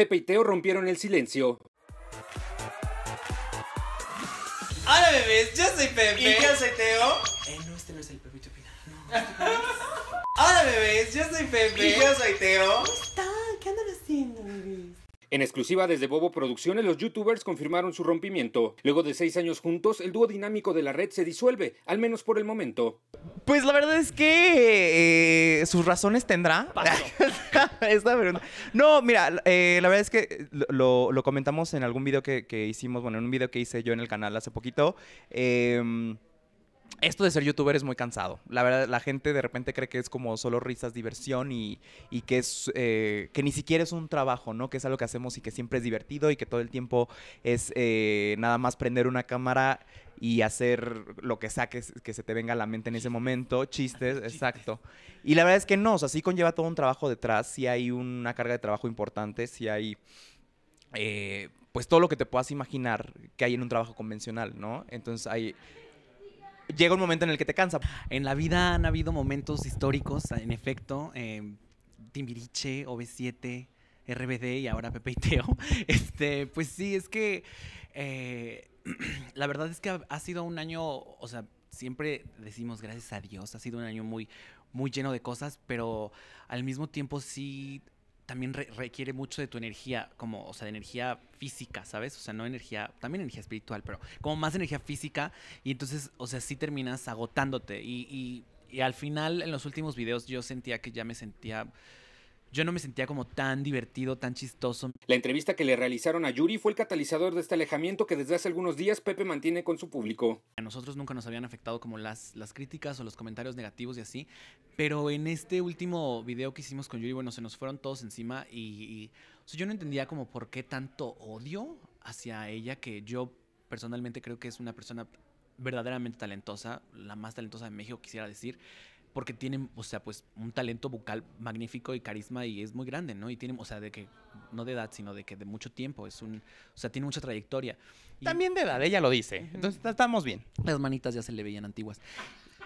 Pepe y Teo rompieron el silencio. Hola bebés, yo soy Pepe. Y yo soy Teo. Eh, no, este no es el Pepe y Hola bebés, yo soy Pepe. Y yo soy Teo. ¿Cómo están? ¿Qué andan haciendo, bebés? En exclusiva desde Bobo Producciones, los youtubers confirmaron su rompimiento. Luego de seis años juntos, el dúo dinámico de la red se disuelve, al menos por el momento. Pues la verdad es que eh, sus razones tendrá. Esta No, mira, eh, la verdad es que lo, comentamos en algún video que, hicimos, bueno, en un video que hice yo en el canal hace poquito. Eh, esto de ser youtuber es muy cansado. La verdad, la gente de repente cree que es como solo risas, diversión y, que es eh, que ni siquiera es un trabajo, ¿no? Que es algo que hacemos y que siempre es divertido y que todo el tiempo es eh, nada más prender una cámara y hacer lo que saques que se te venga a la mente en ese momento, chistes, exacto. Y la verdad es que no, o sea, sí conlleva todo un trabajo detrás, sí hay una carga de trabajo importante, sí hay eh, pues todo lo que te puedas imaginar que hay en un trabajo convencional, ¿no? Entonces hay llega un momento en el que te cansa. En la vida han habido momentos históricos, en efecto, em, Timbiriche, OV7, RBD y ahora Pepe y Teo. Este, pues sí, es que eh, la verdad es que ha, ha sido un año, o sea, siempre decimos gracias a Dios, ha sido un año muy, muy lleno de cosas, pero al mismo tiempo sí también requiere mucho de tu energía, como, o sea, de energía física, ¿sabes? O sea, no energía, también energía espiritual, pero como más energía física. Y entonces, o sea, sí terminas agotándote. Y, y, y al final, en los últimos videos, yo sentía que ya me sentía yo no me sentía como tan divertido, tan chistoso. La entrevista que le realizaron a Yuri fue el catalizador de este alejamiento que desde hace algunos días Pepe mantiene con su público. A nosotros nunca nos habían afectado como las, las críticas o los comentarios negativos y así, pero en este último video que hicimos con Yuri, bueno, se nos fueron todos encima y, yo no entendía como por qué tanto odio hacia ella que yo personalmente creo que es una persona verdaderamente talentosa, la más talentosa de México quisiera decir porque tienen, o sea, pues un talento vocal magnífico y carisma y es muy grande, ¿no? Y tiene, o sea, de que, no de edad, sino de que de mucho tiempo, es un, o sea, tiene mucha trayectoria. También de edad, ella lo dice, entonces estamos bien. Las manitas ya se le veían antiguas.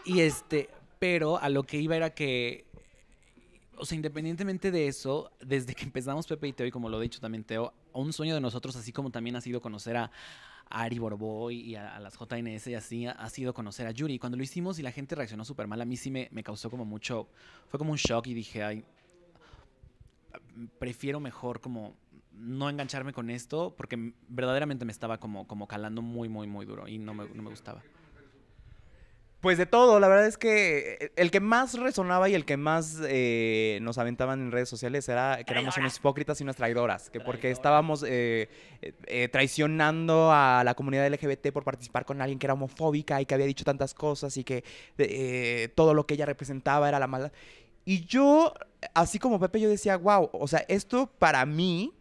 Y este, pero a lo que iba era que o sea, independientemente de eso, desde que empezamos Pepe y Teo, y como lo he dicho también Teo, un sueño de nosotros, así como también ha sido conocer a, Ari Borboy y a, las JNS y así, ha sido conocer a Yuri. Cuando lo hicimos y la gente reaccionó súper mal, a mí sí me, causó como mucho, fue como un shock y dije, ay, prefiero mejor como no engancharme con esto porque verdaderamente me estaba como, como calando muy, muy, muy duro y no me gustaba. Pues de todo, la verdad es que eh, el que más resonaba y el que más eh, nos aventaban en redes sociales era que éramos unos hipócritas y unas traidoras, que porque estábamos eh, traicionando a la comunidad LGBT por participar con alguien que era homofóbica y que había dicho tantas cosas y que todo lo que ella representaba era la mala. Y yo, así como Pepe, yo decía, wow, o sea, esto para mí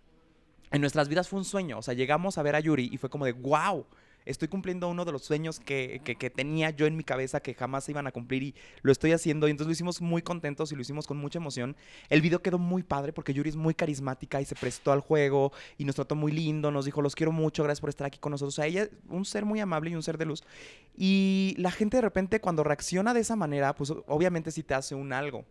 en nuestras vidas fue un sueño, o sea, llegamos a ver a Yuri y fue como de, wow estoy cumpliendo uno de los sueños que, tenía yo en mi cabeza que jamás se iban a cumplir y lo estoy haciendo. Y entonces lo hicimos muy contentos y lo hicimos con mucha emoción. El video quedó muy padre porque Yuri es muy carismática y se prestó al juego y nos trató muy lindo, nos dijo, los quiero mucho, gracias por estar aquí con nosotros. O sea, ella, un ser muy amable y un ser de luz. Y la gente de repente cuando reacciona de esa manera, pues obviamente sí te hace un algo.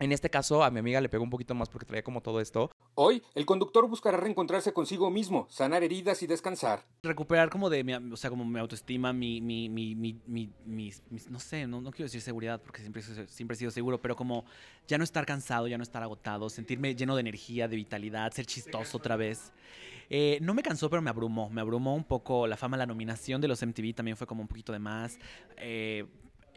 En este caso, a mi amiga le pegó un poquito más porque traía como todo esto. Hoy, el conductor buscará reencontrarse consigo mismo, sanar heridas y descansar. Recuperar como de mi, o sea, como mi autoestima, mi, mi, mi, mi mis, no sé, no, quiero decir seguridad porque siempre, siempre he sido seguro, pero como ya no estar cansado, ya no estar agotado, sentirme lleno de energía, de vitalidad, ser chistoso otra vez. Eh, no me cansó, pero me abrumó. Me abrumó un poco la fama, la nominación de los MTV también fue como un poquito de más. Eh,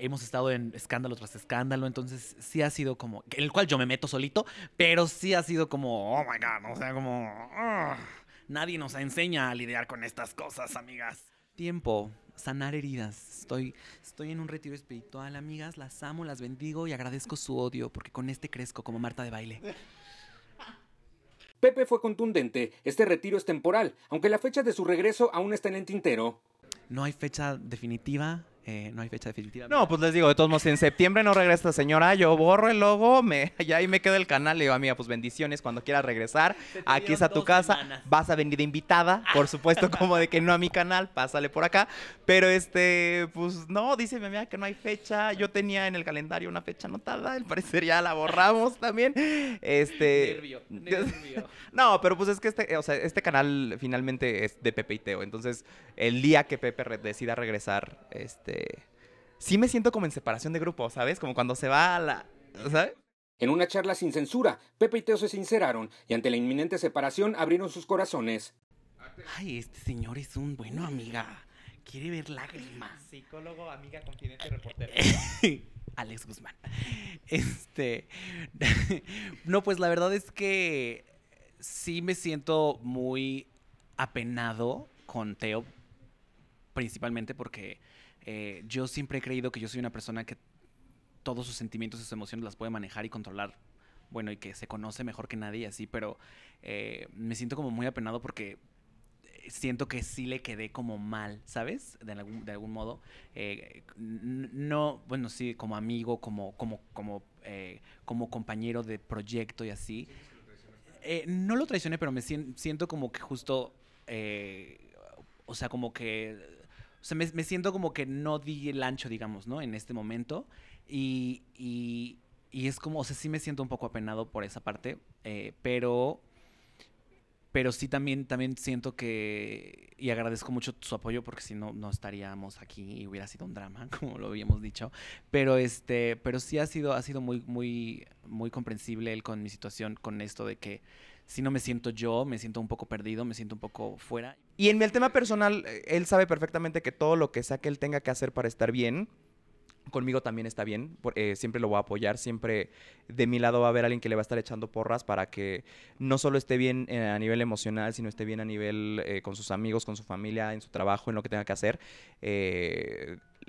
hemos estado en escándalo tras escándalo, entonces sí ha sido como, en el cual yo me meto solito, pero sí ha sido como, oh my god, o sea, como, ah, nadie nos enseña a lidiar con estas cosas, amigas. Tiempo, sanar heridas. Estoy, estoy en un retiro espiritual, amigas, las amo, las bendigo y agradezco su odio, porque con este crezco como Marta de baile. Pepe fue contundente, este retiro es temporal, aunque la fecha de su regreso aún está en el tintero. No hay fecha definitiva, eh, no hay fecha definitiva. No, pues les digo, de todos modos, en septiembre no regresa señora, yo borro el logo, me, y ahí me quedo el canal. Le digo, amiga, ah, pues bendiciones, cuando quieras regresar, aquí es a tu casa. Vas a venir de invitada, ah. por supuesto, como de que no a mi canal, pásale por acá. Pero este, pues no, dice mi amiga que no hay fecha. Yo tenía en el calendario una fecha anotada, al parecer ya la borramos también. Este. No, pero pues es que este, o sea, este canal finalmente es de Pepe y Teo. Entonces, el día que Pepe decida regresar, este este, sí me siento como en separación de grupo, ¿sabes? Como cuando se va a la, ¿sabes? En una charla sin censura, Pepe y Teo se sinceraron y ante la inminente separación abrieron sus corazones. Ay, este señor es un bueno, amiga. Quiere ver lágrimas. Psicólogo, amiga, continente, reportero. Alex Guzmán. Este. no, pues la verdad es que sí me siento muy apenado con Teo principalmente porque eh, yo siempre he creído que yo soy una persona que todos sus sentimientos y sus emociones las puede manejar y controlar. Bueno, y que se conoce mejor que nadie y así, pero eh, me siento como muy apenado porque eh, siento que sí le quedé como mal, ¿sabes? De algún, de algún modo. no, bueno, sí, como amigo, como, como, como, como compañero de proyecto y así. Eh, no lo traicioné, pero me siento como que justo, o sea, como que o sea, me, siento como que no di el ancho, digamos, ¿no? En este momento. Y, es como, o sea, sí me siento un poco apenado por esa parte, eh, pero pero sí también, también siento que, y agradezco mucho su apoyo porque si no, no estaríamos aquí y hubiera sido un drama, como lo habíamos dicho, pero este, pero sí ha sido, ha sido muy, muy, muy comprensible él con mi situación, con esto de que si no me siento yo, me siento un poco perdido, me siento un poco fuera. Y en el tema personal, eh, él sabe perfectamente que todo lo que sea que él tenga que hacer para estar bien, conmigo también está bien, eh, siempre lo voy a apoyar, siempre de mi lado va a haber alguien que le va a estar echando porras para que no solo esté bien eh, a nivel emocional, sino esté bien a nivel con sus amigos, con su familia, en su trabajo, en lo que tenga que hacer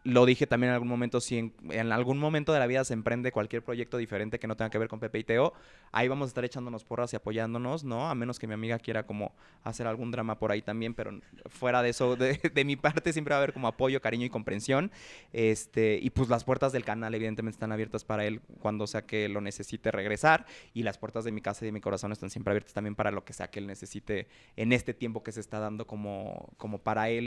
lo dije también en algún momento, si en, algún momento de la vida se emprende cualquier proyecto diferente que no tenga que ver con Pepe y Teo, ahí vamos a estar echándonos porras y apoyándonos, ¿no? A menos que mi amiga quiera como hacer algún drama por ahí también, pero fuera de eso, de, mi parte siempre va a haber como apoyo, cariño y comprensión. Este, y pues las puertas del canal evidentemente están abiertas para él cuando sea que lo necesite regresar y las puertas de mi casa y de mi corazón están siempre abiertas también para lo que sea que él necesite en este tiempo que se está dando como, como para él.